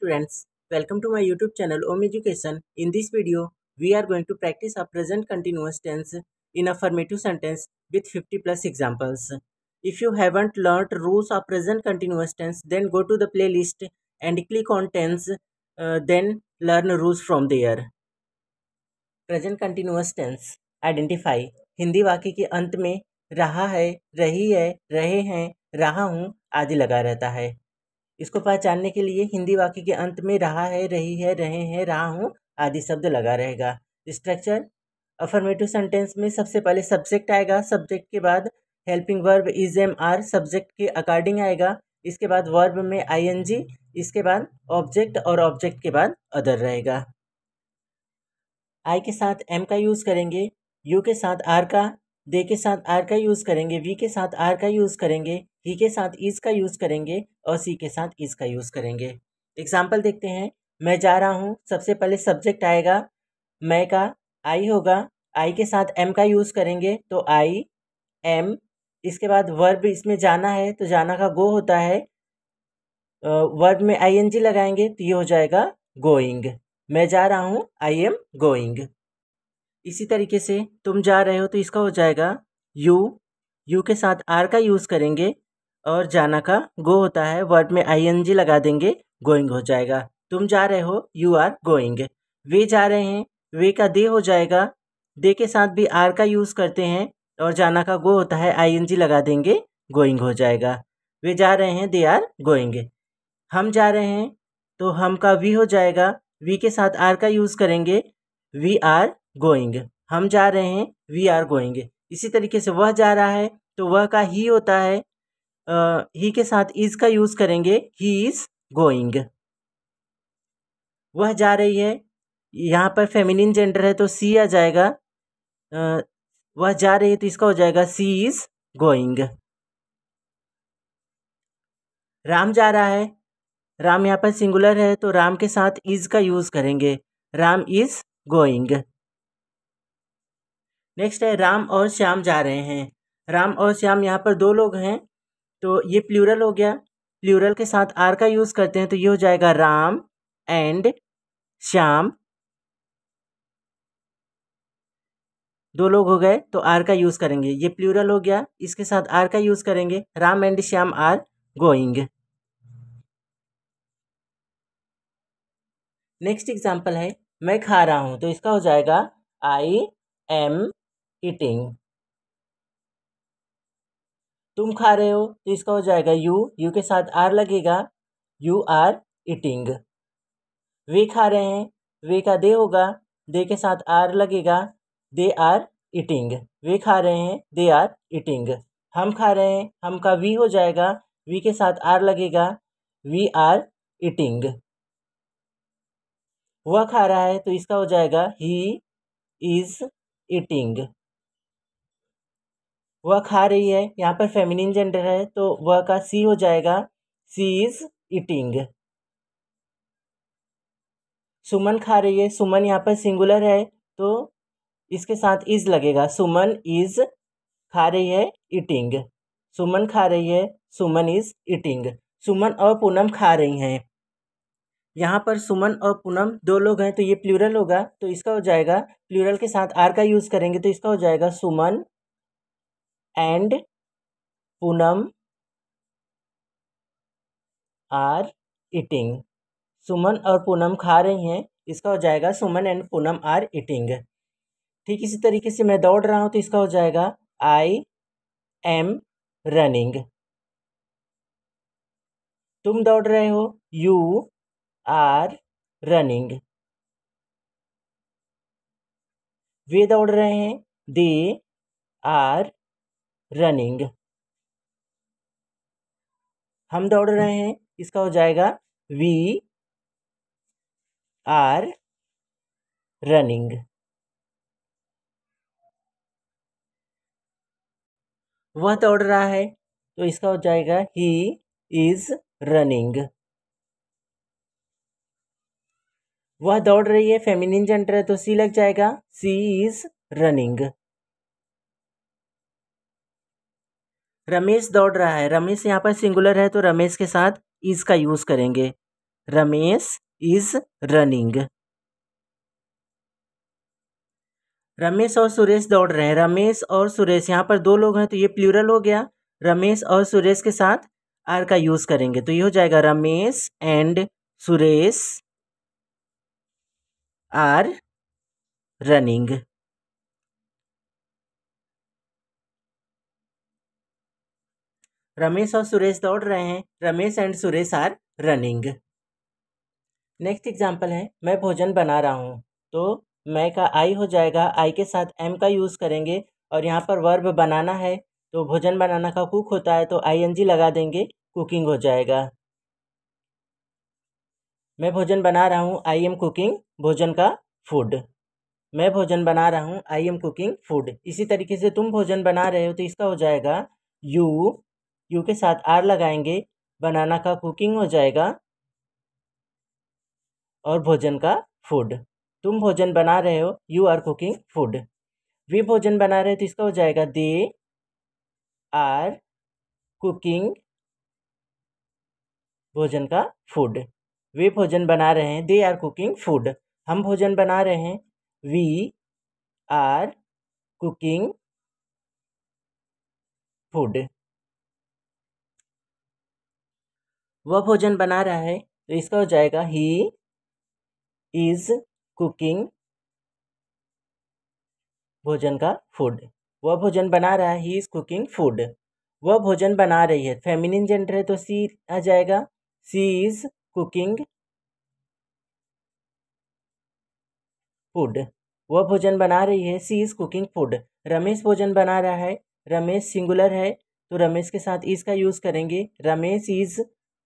students welcome to my youtube channel om education in this video we are going to practice a present continuous tense in affirmative sentence with 50 plus examples if you haven't learnt rules of present continuous tense then go to the playlist and click on tense uh, then learn rules from there present continuous tense identify hindi vakya ke ant mein raha hai rahi hai rahe hain raha hu aadi laga rehta hai इसको पहचानने के लिए हिंदी वाक्य के अंत में रहा है रही है रहे हैं रहा हूँ आदि शब्द लगा रहेगा स्ट्रक्चर अफर्मेटिव सेंटेंस में सबसे पहले सब्जेक्ट आएगा सब्जेक्ट के बाद helping verb is am are subject के अकॉर्डिंग आएगा इसके बाद वर्ब में आईएनजी इसके बाद ऑब्जेक्ट और ऑब्जेक्ट के बाद अदर रहेगा आई के साथ एम का यूज़ करेंगे यू के साथ आर का दे के साथ आर का यूज़ करेंगे वी के साथ आर का यूज़ करेंगे ही e के साथ इज़ e का यूज़ करेंगे और सी के साथ इज़ e का यूज़ करेंगे एग्जाम्पल देखते हैं मैं जा रहा हूँ सबसे पहले सब्जेक्ट आएगा मैं का आई होगा आई के साथ एम का यूज़ करेंगे तो आई एम इसके बाद वर्ब इसमें जाना है तो जाना का गो होता है वर्ब में आई एन जी लगाएंगे तो ये हो जाएगा गोइंग मैं जा रहा हूँ आई एम गोइंग इसी तरीके से तुम जा रहे हो तो इसका हो जाएगा यू यू के साथ आर का यूज़ करेंगे और जाना का गो होता है वर्ड में आई लगा देंगे गोइंग हो जाएगा तुम जा रहे हो यू आर गोइंग वे जा रहे हैं वे का दे हो जाएगा दे के साथ भी आर का यूज़ करते हैं और जाना का गो होता है आई लगा देंगे गोइंग हो जाएगा वे जा रहे हैं दे आर गोइंग हम जा रहे हैं तो हम का वी हो जाएगा वी के साथ आर का यूज़ करेंगे वी आर गोइंग हम जा रहे हैं वी आर गोइंग इसी तरीके से वह जा रहा है तो वह का ही होता है ही के साथ इज का यूज़ करेंगे ही इज़ गोइंग वह जा रही है यहाँ पर फेमिनिन जेंडर है तो सी आ जाएगा वह जा रही है तो इसका हो जाएगा सी इज़ गोइंग राम जा रहा है राम यहाँ पर सिंगुलर है तो राम के साथ इज़ का यूज़ करेंगे राम इज़ गोइंग नेक्स्ट है राम और श्याम जा रहे हैं राम और श्याम यहाँ पर दो लोग हैं तो ये प्लूरल हो गया प्लूरल के साथ आर का यूज़ करते हैं तो ये हो जाएगा राम एंड श्याम दो लोग हो गए तो आर का यूज़ करेंगे ये प्लूरल हो गया इसके साथ आर का यूज़ करेंगे Ram and Shyam are going next example है मैं खा रहा हूँ तो इसका हो जाएगा आई एम ईटिंग तुम खा रहे हो तो इसका हो जाएगा यू यू के साथ आर लगेगा यू आर ईटिंग वे खा रहे हैं वे का दे होगा दे के साथ आर लगेगा दे आर ईटिंग वे खा रहे हैं दे आर ईटिंग हम खा रहे हैं हम का वी हो जाएगा वी के साथ आर लगेगा वी आर ईटिंग वह खा रहा है तो इसका हो जाएगा ही इज ईटिंग वह खा रही है यहाँ पर फेमिनिन जेंडर है तो वह का सी हो जाएगा सी इज ईटिंग सुमन खा रही है सुमन यहाँ पर सिंगुलर है तो इसके साथ इज लगेगा सुमन इज खा रही है ईटिंग सुमन खा रही है सुमन इज ईटिंग सुमन और पूनम खा रही हैं यहाँ पर सुमन और पूनम दो लोग हैं तो ये प्लूरल होगा तो इसका हो जाएगा प्लूरल के साथ आर का यूज़ करेंगे तो इसका हो जाएगा Suman and Poonam are eating Suman और पूनम खा रही हैं इसका हो जाएगा Suman and Poonam are eating ठीक इसी तरीके से मैं दौड़ रहा हूँ तो इसका हो जाएगा आई एम रनिंग तुम दौड़ रहे हो यू आर रनिंग वे दौड़ रहे हैं दे आर रनिंग हम दौड़ रहे हैं इसका हो जाएगा वी आर रनिंग वह दौड़ रहा है तो इसका हो जाएगा ही इज रनिंग वह दौड़ रही है फेमिनिन जेंडर है तो सी लग जाएगा सी इज रनिंग रमेश दौड़ रहा है रमेश यहाँ पर सिंगुलर है तो रमेश के साथ इज का यूज करेंगे रमेश इज रनिंग रमेश और सुरेश दौड़ रहे हैं रमेश और सुरेश यहाँ पर दो लोग हैं तो ये प्लूरल हो गया रमेश और सुरेश के साथ आर का यूज़ करेंगे तो ये हो जाएगा Ramesh and Suresh are running. Ramesh और सुरेश दौड़ रहे हैं Ramesh and Suresh are running next example है मैं भोजन बना रहा हूँ तो मैं का आई हो जाएगा आई के साथ एम का यूज़ करेंगे और यहाँ पर वर्ब बनाना है तो भोजन बनाना का कुक होता है तो आई एन जी लगा देंगे कुकिंग हो जाएगा मैं भोजन बना रहा हूँ आई एम कुकिंग भोजन का फूड मैं भोजन बना रहा हूँ आई एम कुकिंग फूड इसी तरीके से तुम भोजन बना रहे हो तो इसका हो जाएगा यू यू के साथ आर लगाएंगे बनाना का कुकिंग हो जाएगा और भोजन का फूड तुम भोजन बना रहे हो यू आर कुकिंग फूड वे भोजन बना रहे हो तो इसका हो जाएगा दे आर कुकिंग भोजन का फूड वे भोजन बना रहे हैं दे आर कुकिंग फूड हम भोजन बना रहे हैं वी आर कुकिंग फूड वह भोजन बना रहा है तो इसका हो जाएगा ही इज कुकिंग भोजन का फूड वह भोजन बना रहा है ही इज कुकिंग फूड वह भोजन बना रही है फेमिनिन जेंडर है तो सी आ जाएगा सी इज कुकिंग फूड वह भोजन बना रही है she is cooking food Ramesh भोजन बना रहा है रमेश सिंगुलर है तो रमेश के साथ इसका यूज़ करेंगे Ramesh is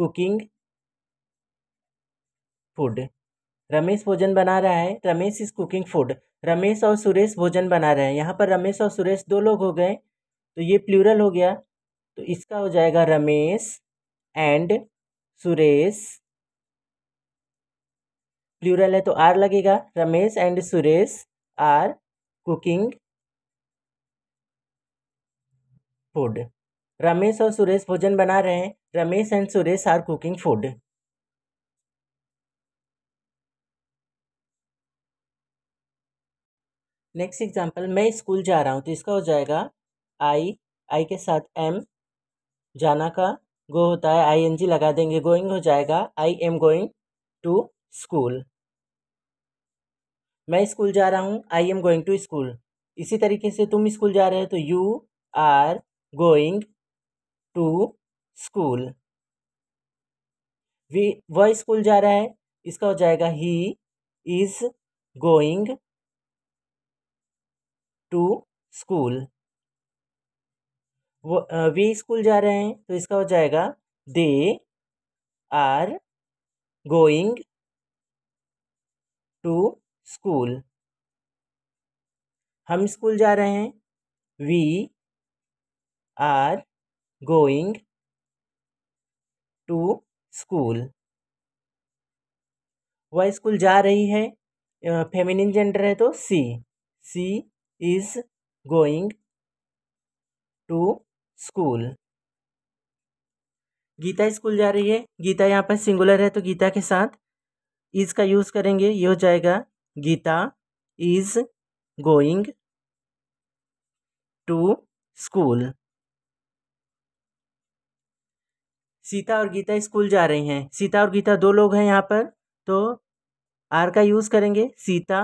cooking food Ramesh भोजन बना रहा है Ramesh is cooking food Ramesh और सुरेश भोजन बना रहे हैं यहाँ पर रमेश और सुरेश दो लोग हो गए तो ये प्लूरल हो गया तो इसका हो जाएगा रमेश एंड सुरेश प्लूरल है तो आर लगेगा Ramesh and Suresh are cooking food Ramesh और सुरेश भोजन बना रहे हैं Ramesh and Suresh are cooking food next example मैं स्कूल जा रहा हूँ तो इसका हो जाएगा आई आई के साथ एम जाना का गो होता है आई एन जी लगा देंगे गोइंग हो जाएगा I am going to school मैं स्कूल जा रहा हूँ I am going to school इसी तरीके से तुम स्कूल जा रहे हो तो you are going to school we वह स्कूल जा रहा है इसका हो जाएगा he is going to school वे स्कूल जा रहे हैं तो इसका हो जाएगा they are going to school हम स्कूल जा रहे हैं we are going to school वह स्कूल जा रही है फेमिनिन जेंडर है तो she she is going to school Geeta school जा रही है गीता यहाँ पर सिंगुलर है तो गीता के साथ इज का यूज़ करेंगे ये हो जाएगा Geeta is going to school Sita और गीता स्कूल जा रही हैं सीता और गीता दो लोग हैं यहाँ पर तो आर का यूज़ करेंगे Sita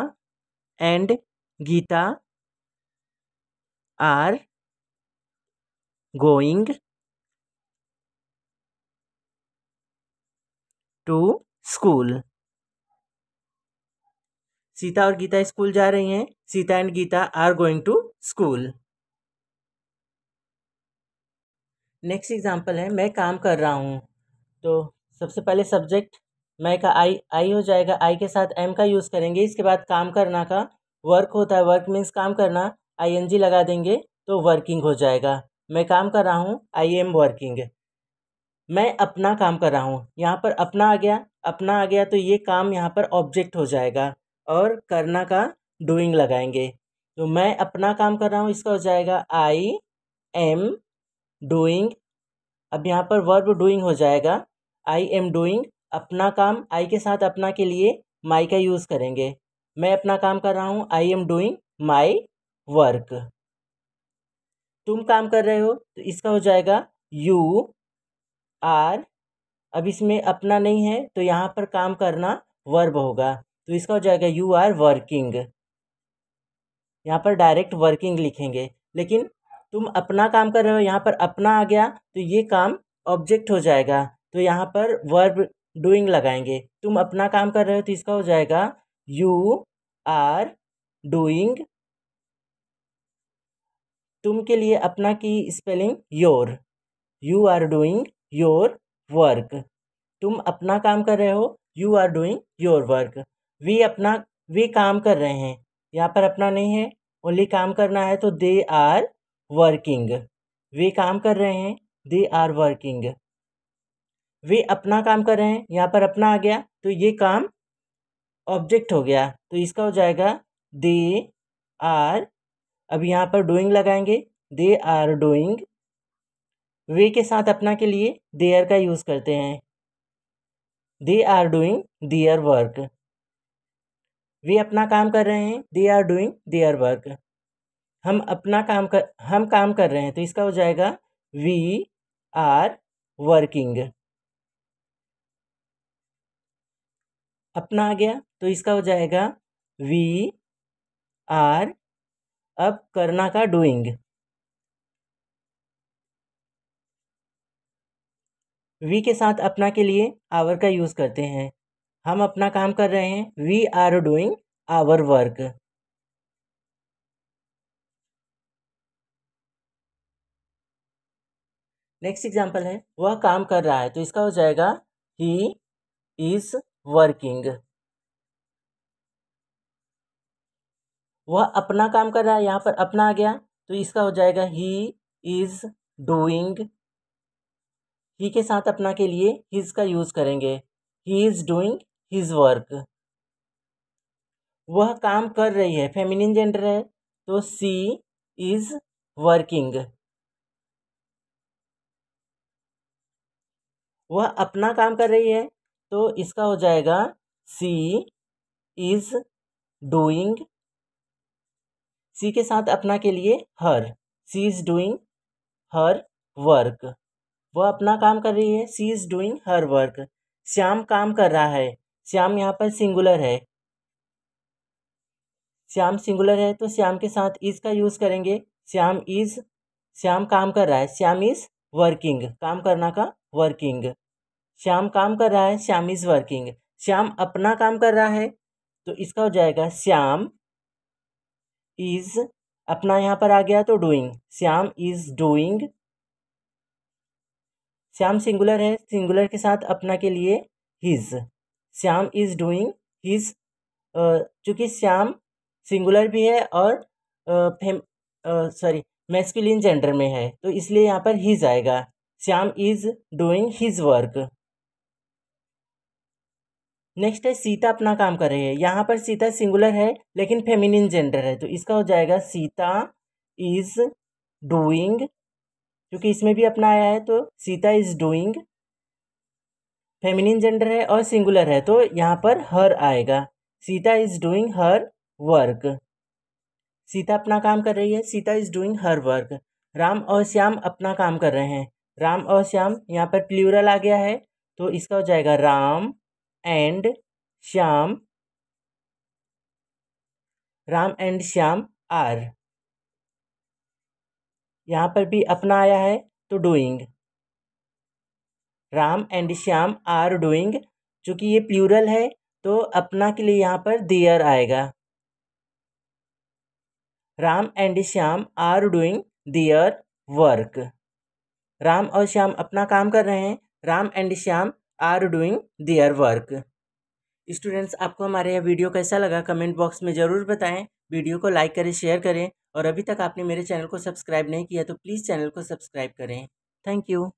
and Geeta are going to school Sita और गीता स्कूल जा रही हैं Sita and Geeta are going to school next example है मैं काम कर रहा हूँ तो सबसे पहले सब्जेक्ट मैं का आई आई हो जाएगा आई के साथ एम का यूज़ करेंगे इसके बाद काम करना का वर्क होता है वर्क मीन्स काम करना आई एन जी लगा देंगे तो वर्किंग हो जाएगा मैं काम कर रहा हूँ आई एम वर्किंग मैं अपना काम कर रहा हूँ यहाँ पर अपना आ गया अपना आ गया तो ये काम यहाँ पर ऑब्जेक्ट हो जाएगा और करना का डूइंग लगाएंगे तो मैं अपना काम कर रहा हूँ इसका हो जाएगा आई एम डूइंग अब यहाँ पर वर्ब डूइंग हो जाएगा आई एम डूइंग अपना काम आई के साथ अपना के लिए माई का यूज़ करेंगे मैं अपना काम कर रहा हूँ I am doing my work तुम काम कर रहे हो तो इसका हो जाएगा यू आर अब इसमें अपना नहीं है तो यहाँ पर काम करना वर्ब होगा तो इसका हो जाएगा यू आर वर्किंग यहाँ पर डायरेक्ट वर्किंग लिखेंगे लेकिन तुम अपना काम कर रहे हो यहाँ पर अपना आ गया तो ये काम ऑब्जेक्ट हो जाएगा तो यहाँ पर वर्ब डूइंग लगाएंगे तुम अपना काम कर रहे हो तो इसका हो जाएगा यू आर डूइंग तुम के लिए अपना की spelling your you are doing your work तुम अपना काम कर रहे हो you are doing your work वे अपना वे काम कर रहे हैं यहाँ पर अपना नहीं है ओनली काम करना है तो दे आर वर्किंग वे काम कर रहे हैं दे आर वर्किंग वे अपना काम कर रहे हैं यहाँ पर अपना आ गया तो ये काम ऑब्जेक्ट हो गया तो इसका हो जाएगा दे आर अब यहाँ पर डूइंग लगाएंगे दे आर डूइंग वे के साथ अपना के लिए देयर का यूज़ करते हैं they are doing their work वे अपना काम कर रहे हैं they are doing they are work हम अपना काम कर हम काम कर रहे हैं तो इसका हो जाएगा वी आर वर्किंग अपना आ गया तो इसका हो जाएगा वी आर अब करना का डूइंग वी के साथ अपना के लिए आवर का यूज़ करते हैं हम अपना काम कर रहे हैं we are doing our work next example है वह काम कर रहा है तो इसका हो जाएगा ही इज वर्किंग वह अपना काम कर रहा है यहां पर अपना आ गया तो इसका हो जाएगा ही इज डूइंग ही के साथ अपना के लिए हिज का यूज़ करेंगे he is doing his work वह काम कर रही है फेमिनिन जेंडर है तो सी इज वर्किंग वह अपना काम कर रही है तो इसका हो जाएगा सी इज डूइंग सी के साथ अपना के लिए her she is doing her work वह अपना काम कर रही है she is doing her work Shyam काम कर रहा है श्याम यहाँ पर सिंगुलर है श्याम सिंगुलर है तो श्याम के साथ इज़ का यूज़ करेंगे श्याम इज़ श्याम काम कर रहा है श्याम इज़ वर्किंग काम करना का वर्किंग श्याम काम कर रहा है श्याम इज़ वर्किंग श्याम अपना काम कर रहा है तो इसका हो जाएगा श्याम इज़ अपना यहाँ पर आ गया तो doing Shyam is doing Shyam singular है सिंगुलर के साथ अपना के लिए his Shyam is doing his चूँकि श्याम सिंगुलर भी है और फेम सॉरी मैस्कुलिन जेंडर में है तो इसलिए यहाँ पर हिज आएगा Shyam is doing his work next है सीता अपना काम कर रही है यहाँ पर सीता सिंगुलर है लेकिन फेमिनिन जेंडर है तो इसका हो जाएगा सीता इज डूइंग क्योंकि इसमें भी अपना आया है तो Sita is doing feminine gender है और सिंगुलर है तो यहाँ पर हर आएगा Sita is doing her work Sita अपना काम कर रही है Sita is doing her work Ram और श्याम अपना काम कर रहे हैं राम और श्याम यहाँ पर प्लूरल आ गया है तो इसका हो जाएगा Ram and Shyam Ram and Shyam are यहाँ पर भी अपना आया है तो doing Ram and Shyam are doing चूँकि ये प्लूरल है तो अपना के लिए यहाँ पर देयर आएगा Ram and Shyam are doing their work Ram और श्याम अपना काम कर रहे हैं Ram and Shyam are doing their work students आपको हमारे यह वीडियो कैसा लगा कमेंट बॉक्स में ज़रूर बताएं वीडियो को लाइक करें शेयर करें और अभी तक आपने मेरे चैनल को सब्सक्राइब नहीं किया तो प्लीज़ चैनल को सब्सक्राइब करें थैंक यू